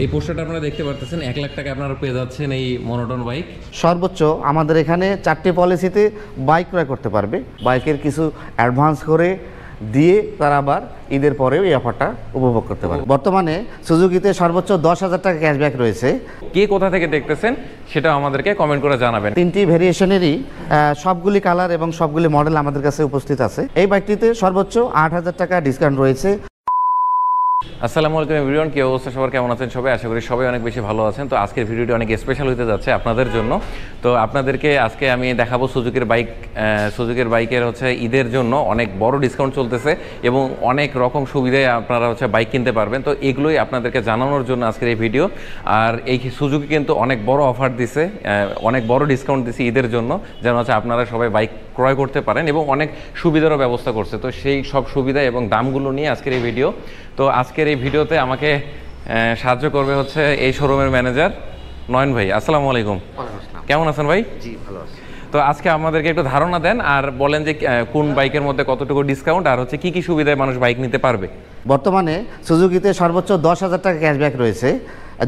এই পোস্টারটা আপনারা দেখতে পারতেছেন এক লাখ টাকা আপনারা পেয়ে যাচ্ছেন এই মনোটন বাইক সর্বোচ্চ আমাদের এখানে চারটি পলিসিতে বাইক ক্রয় করতে পারবে বাইকের কিছু অ্যাডভান্স করে দিয়ে তারা আবার ঈদের পরেও এই অফারটা উপভোগ করতে পারে বর্তমানে সুজুকিতে সর্বোচ্চ দশ হাজার টাকা ক্যাশব্যাক রয়েছে কে কোথা থেকে দেখতেছেন সেটা আমাদেরকে কমেন্ট করে জানাবেন তিনটি ভেরিয়েশনেরই সবগুলি কালার এবং সবগুলি মডেল আমাদের কাছে উপস্থিত আছে এই বাইকটিতে সর্বোচ্চ আট হাজার টাকা ডিসকাউন্ট রয়েছে আসসালামু আলাইকুম এভরিওয়ান কি অবস্থা সবার কেমন আছেন সবাই আশা করি সবাই অনেক বেশি ভালো আছেন তো আজকের ভিডিওটি অনেক স্পেশাল হতে যাচ্ছে আপনাদের জন্য তো আপনাদেরকে আজকে আমি দেখাবো সুযোগের বাইক সুযোগের বাইকের হচ্ছে ঈদের জন্য অনেক বড় ডিসকাউন্ট চলতেছে এবং অনেক রকম সুবিধায় আপনারা হচ্ছে বাইক কিনতে পারবেন তো এগুলোই আপনাদেরকে জানানোর জন্য আজকের এই ভিডিও আর এই সুজুকি কিন্তু অনেক বড় অফার দিছে অনেক বড় ডিসকাউন্ট দিছে ঈদের জন্য যেন হচ্ছে আপনারা সবাই বাইক ক্রয় করতে পারেন এবং অনেক সুবিধারও ব্যবস্থা করছে তো সেই সব সুবিধা এবং দামগুলো নিয়ে আজকের এই ভিডিও তো আজকের এই ভিডিওতে আমাকে সাহায্য করবে হচ্ছে এই শোরুমের ম্যানেজার নয়ন ভাই আসসালামু আলাইকুম কেমন আছেন ভাই জি ভালো আছি তো আজকে আমাদেরকে একটু ধারণা দেন আর বলেন যে কোন বাইকের মধ্যে কতটুকু ডিসকাউন্ট আর হচ্ছে কি কি সুবিধায় মানুষ বাইক নিতে পারবে বর্তমানে সুজুকিতে সর্বোচ্চ দশ হাজার টাকা ক্যাশব্যাক রয়েছে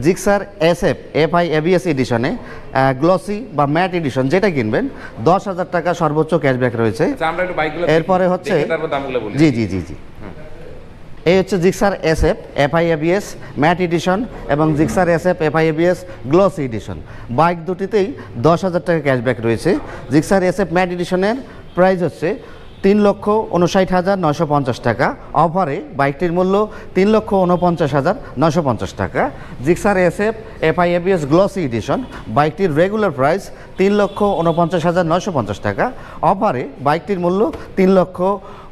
Gixxer S F FI ABS এডিশনে গ্লসি বা ম্যাট এডিশন যেটা কিনবেন দশ হাজার টাকা সর্বোচ্চ ক্যাশব্যাক রয়েছে আচ্ছা, এরপরে হচ্ছে জি জি জি জি এই হচ্ছে Gixxer S F FI ABS matte edition এবং Gixxer S F FI ABS gloss edition bike দুটিতেই দশ হাজার টাকা ক্যাশব্যাক রয়েছে জিক্সার এস এফ ম্যাট এডিশনের প্রাইস হচ্ছে তিন লক্ষ উনষাট হাজার নশো পঞ্চাশ টাকা অফারে বাইকটির মূল্য তিন লক্ষ উনপঞ্চাশ হাজার নশো পঞ্চাশ টাকা Gixxer S F FI ABS glossy edition বাইকটির রেগুলার প্রাইস তিন লক্ষ উনপঞ্চাশ হাজার নশো পঞ্চাশ টাকা অফারে বাইকটির মূল্য তিন লক্ষ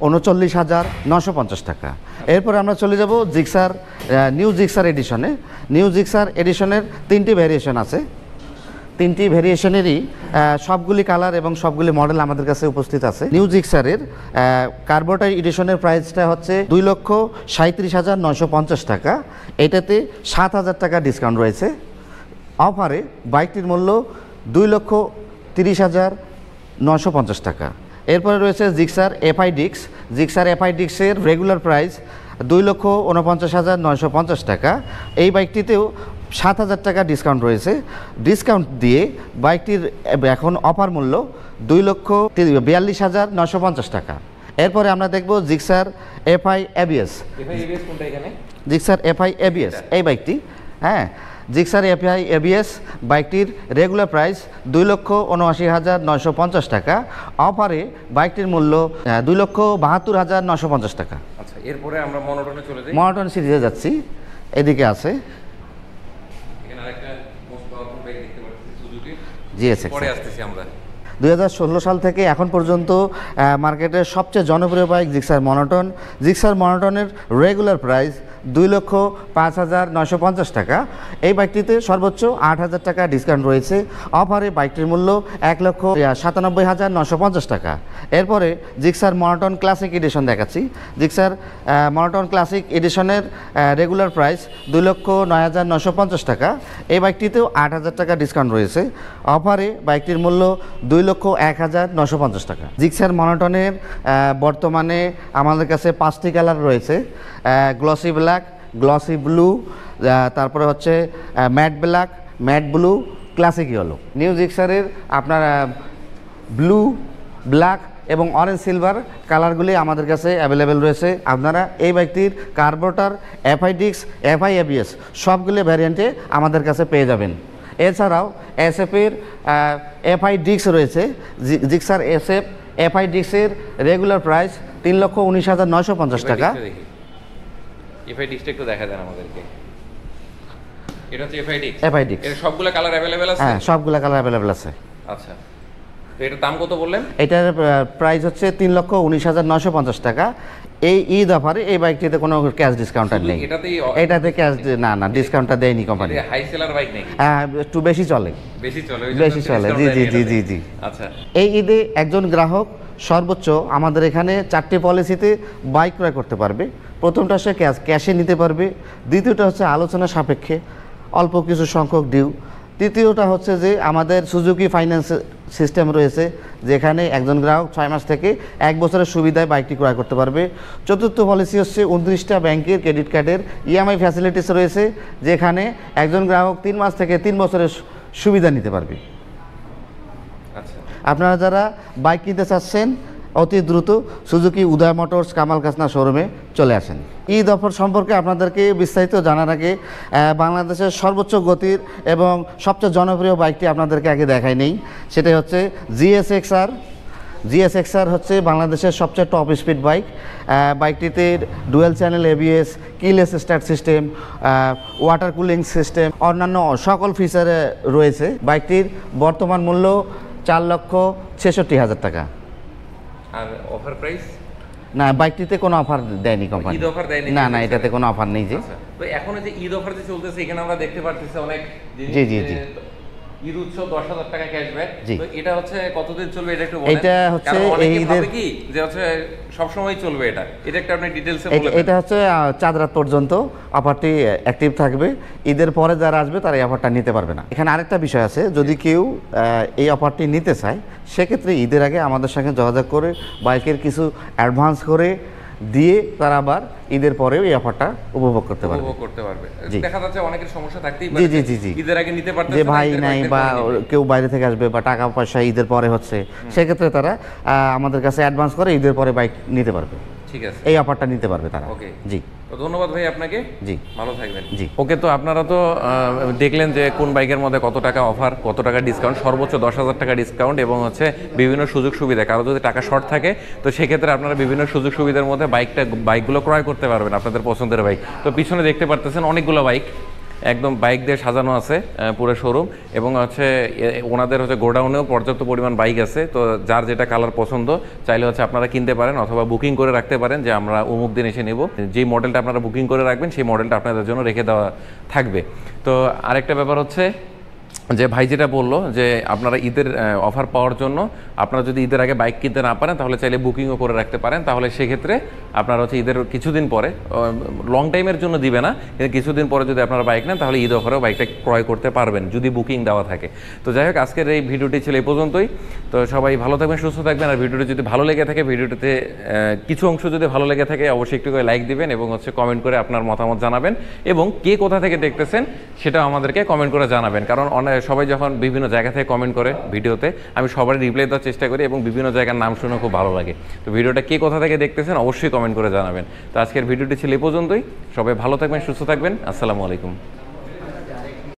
উনচল্লিশ হাজার নশো পঞ্চাশ টাকা এরপর আমরা চলে যাব জিক্সার নিউ জিক্সার এডিশনে নিউ জিক্সার এডিশনের তিনটি ভ্যারিয়েশন আছে তিনটি ভেরিয়েশনেরই সবগুলি কালার এবং সবগুলি মডেল আমাদের কাছে উপস্থিত আছে নিউ জিক্সারের কার্বোটাই এডিশনের প্রাইসটা হচ্ছে দুই লক্ষ সাঁত্রিশ হাজার নয়শো পঞ্চাশ টাকা এটাতে সাত হাজার টাকা ডিসকাউন্ট রয়েছে অফারে বাইকটির মূল্য দুই লক্ষ তিরিশ হাজার নশো পঞ্চাশ টাকা এরপরে রয়েছে জিক্সার এফআই ডিক্স জিক্সার এফআই ডিক্সের রেগুলার প্রাইস দুই লক্ষ উনপঞ্চাশ হাজার নয়শো পঞ্চাশ টাকা এই বাইকটিতেও সাত হাজার টাকা ডিসকাউন্ট রয়েছে ডিসকাউন্ট দিয়ে বাইকটির এখন অফার মূল্য দুই লক্ষ বিয়াল্লিশ হাজার নশো পঞ্চাশ টাকা এরপরে আমরা দেখব Gixxer FI ABS Gixxer FI ABS এই বাইকটি হ্যাঁ জিক্সার এফআই এবিএস বাইকটির রেগুলার প্রাইস দুই লক্ষ উনআশি হাজার নশো পঞ্চাশ টাকা অফারে বাইকটির মূল্য দুই লক্ষ বাহাত্তর হাজার নশো পঞ্চাশ টাকা আচ্ছা এরপরে আমরা মনোটনে চলে যাই মনোটন সিরিজে যাচ্ছি এদিকে আছে জিএসএক্স পরে আসতেছি আমরা দুই সাল থেকে এখন পর্যন্ত মার্কেটের সবচেয়ে জনপ্রিয় বাইক জিক্সার মনোটন জিক্সার মনোটনের রেগুলার প্রাইস দুই লক্ষ পাঁচ হাজার নয়শো পঞ্চাশ টাকা এই বাইকটিতে সর্বোচ্চ আট হাজার টাকা ডিসকাউন্ট রয়েছে অফারে বাইকটির মূল্য এক লক্ষ সাতানব্বই হাজার নশো পঞ্চাশ টাকা এরপরে জিক্সার মনোটন ক্লাসিক এডিশন দেখাচ্ছি জিক্সার মনোটন ক্লাসিক এডিশনের রেগুলার প্রাইস দুই লক্ষ নয় হাজার নশো পঞ্চাশ টাকা এই বাইকটিতেও আট হাজার টাকা ডিসকাউন্ট রয়েছে অফারে বাইকটির মূল্য দুই দুই লক্ষ এক হাজার নশো পঞ্চাশ টাকা জিক্সার মনোটনের বর্তমানে আমাদের কাছে পাঁচটি কালার রয়েছে গ্লসি ব্ল্যাক গ্লসি ব্লু তারপরে হচ্ছে matte black matte blue classic yellow new জিক্সারের আপনার ব্লু ব্ল্যাক এবং অরেঞ্জ সিলভার কালারগুলি আমাদের কাছে অ্যাভেলেবেল রয়েছে আপনারা এই ব্যক্তির কার্বোটার এফআইডিক্স এফআইএবিএস সবগুলি ভ্যারিয়েন্টে আমাদের কাছে পেয়ে যাবেন এছাড়াও এসএফের আই ডিক্স রয়েছে জিক্সার এসএফ এফআই ডিক্সের রেগুলার প্রাইস তিন লক্ষ উনিশ হাজার নয়শো পঞ্চাশ টাকা এফআই ডিক্সটা একটু দেখা আমাদেরকে এটা হচ্ছে ডিক্স এর সবগুলো কালার অ্যাভেলেবেল আছে হ্যাঁ সবগুলা কালার অ্যাভেলেবেল আছে আচ্ছা এটার দাম কত বললেন এটার প্রাইস হচ্ছে তিন লক্ষ উনিশ হাজার নশো পঞ্চাশ টাকা এই ঈদ অফারে এই বাইকটিতে কোনো ক্যাশ ডিসকাউন্টার নেই এটাতে ক্যাশ না না ডিসকাউন্টটা দেয়নি কোম্পানি হাই সেলার বাইক নেই হ্যাঁ একটু বেশি চলে বেশি চলে বেশি চলে জি জি জি জি জি আচ্ছা এই ঈদে একজন গ্রাহক সর্বোচ্চ আমাদের এখানে চারটি পলিসিতে বাইক ক্রয় করতে পারবে প্রথমটা সে ক্যাশ ক্যাশে নিতে পারবে দ্বিতীয়টা হচ্ছে আলোচনা সাপেক্ষে অল্প কিছু সংখ্যক ডিউ তৃতীয়টা হচ্ছে যে আমাদের সুজুকি ফাইন্যান্স সিস্টেম রয়েছে যেখানে একজন গ্রাহক ছয় মাস থেকে এক বছরের সুবিধায় বাইকটি ক্রয় করতে পারবে চতুর্থ পলিসি হচ্ছে উনত্রিশটা ব্যাংকের ক্রেডিট কার্ডের ইএমআই ফ্যাসিলিটিস রয়েছে যেখানে একজন গ্রাহক তিন মাস থেকে তিন বছরের সুবিধা নিতে পারবে আচ্ছা। আপনারা যারা বাইক কিনতে চাচ্ছেন অতি দ্রুত সুজুকি উদয় মোটরস কামাল কাসনা শোরুমে চলে আসেন ঈদ অফার সম্পর্কে আপনাদেরকে বিস্তারিত জানার আগে বাংলাদেশের সর্বোচ্চ গতির এবং সবচেয়ে জনপ্রিয় বাইকটি আপনাদেরকে আগে দেখাই নেই সেটাই হচ্ছে জিএসএক্সআর আর জিএসএক্সআর হচ্ছে বাংলাদেশের সবচেয়ে টপ স্পিড বাইক বাইকটিতে dual channel ABS keyless start system water cooling system অন্যান্য সকল ফিচারে রয়েছে বাইকটির বর্তমান মূল্য চার লক্ষ ছেষট্টি হাজার টাকা আর অফার প্রাইস না বাইকটিতে কোনো অফার দেয়নি কোম্পানি ঈদ অফার দেয়নি না না এটাতে কোনো অফার নেই যে আচ্ছা। তো এখন যে ঈদ অফার যে চলতেছে এখানে আমরা দেখতে পারতেছি অনেক জি জি জি ঈদ উৎসব 10000 টাকা ক্যাশব্যাক তো এটা হচ্ছে কতদিন চলবে এটা একটু বলেন এটা হচ্ছে এই ঈদের কি যে হচ্ছে সব সময় চলবে এটা এটা একটা আপনি ডিটেইলসে বলে এটা হচ্ছে চাঁদ রাত পর্যন্ত অফারটি অ্যাক্টিভ থাকবে ঈদের পরে যারা আসবে তারা এই অফারটা নিতে পারবে না এখানে আরেকটা বিষয় আছে যদি কেউ এই অফারটি নিতে চায় সেক্ষেত্রে ঈদের আগে আমাদের সঙ্গে যোগাযোগ করে বাইকের কিছু অ্যাডভান্স করে দিয়ে তারা আবার ঈদের পরেও এই অফারটা উপভোগ করতে পারবে করতে পারবে জি জি জি জি যে ভাই নাই বা কেউ বাইরে থেকে আসবে বা টাকা পয়সা ঈদের পরে হচ্ছে সেক্ষেত্রে তারা আমাদের কাছে অ্যাডভান্স করে ঈদের পরে বাইক নিতে পারবে ঠিক আছে এই অফারটা নিতে পারবে তারা ওকে জি তো ধন্যবাদ ভাই আপনাকে জি ভালো থাকবেন জি ওকে তো আপনারা তো দেখলেন যে কোন বাইকের মধ্যে কত টাকা অফার কত টাকা ডিসকাউন্ট সর্বোচ্চ দশ হাজার টাকা ডিসকাউন্ট এবং হচ্ছে বিভিন্ন সুযোগ সুবিধা কারো যদি টাকা শর্ট থাকে তো সেক্ষেত্রে আপনারা বিভিন্ন সুযোগ সুবিধার মধ্যে বাইকটা বাইকগুলো ক্রয় করতে পারবেন আপনাদের পছন্দের বাইক তো পিছনে দেখতে পারতেছেন অনেকগুলো বাইক একদম বাইক দিয়ে সাজানো আছে পুরো শোরুম এবং হচ্ছে ওনাদের হচ্ছে গোডাউনেও পর্যাপ্ত পরিমাণ বাইক আছে তো যার যেটা কালার পছন্দ চাইলে হচ্ছে আপনারা কিনতে পারেন অথবা বুকিং করে রাখতে পারেন যে আমরা অমুক দিন এসে নেব যে মডেলটা আপনারা বুকিং করে রাখবেন সেই মডেলটা আপনাদের জন্য রেখে দেওয়া থাকবে তো আরেকটা ব্যাপার হচ্ছে যে ভাই যেটা বললো যে আপনারা ঈদের অফার পাওয়ার জন্য আপনারা যদি ঈদের আগে বাইক কিনতে না পারেন তাহলে চাইলে বুকিংও করে রাখতে পারেন তাহলে সেক্ষেত্রে আপনারা হচ্ছে ঈদের কিছুদিন পরে লং টাইমের জন্য দিবে না কিছুদিন পরে যদি আপনারা বাইক নেন তাহলে ঈদ অফারেও বাইকটা ক্রয় করতে পারবেন যদি বুকিং দেওয়া থাকে তো যাই হোক আজকের এই ভিডিওটি ছিল এই পর্যন্তই তো সবাই ভালো থাকবেন সুস্থ থাকবেন আর ভিডিওটি যদি ভালো লেগে থাকে ভিডিওটিতে কিছু অংশ যদি ভালো লেগে থাকে অবশ্যই একটু করে লাইক দিবেন এবং হচ্ছে কমেন্ট করে আপনার মতামত জানাবেন এবং কে কোথা থেকে দেখতেছেন সেটাও আমাদেরকে কমেন্ট করে জানাবেন কারণ অনেক মানে সবাই যখন বিভিন্ন জায়গা থেকে কমেন্ট করে ভিডিওতে আমি সবারই রিপ্লাই দেওয়ার চেষ্টা করি এবং বিভিন্ন জায়গার নাম শুনে খুব ভালো লাগে তো ভিডিওটা কে কোথা থেকে দেখতেছেন অবশ্যই কমেন্ট করে জানাবেন তো আজকের ভিডিওটি ছিল এ পর্যন্তই সবাই ভালো থাকবেন সুস্থ থাকবেন আসসালামু আলাইকুম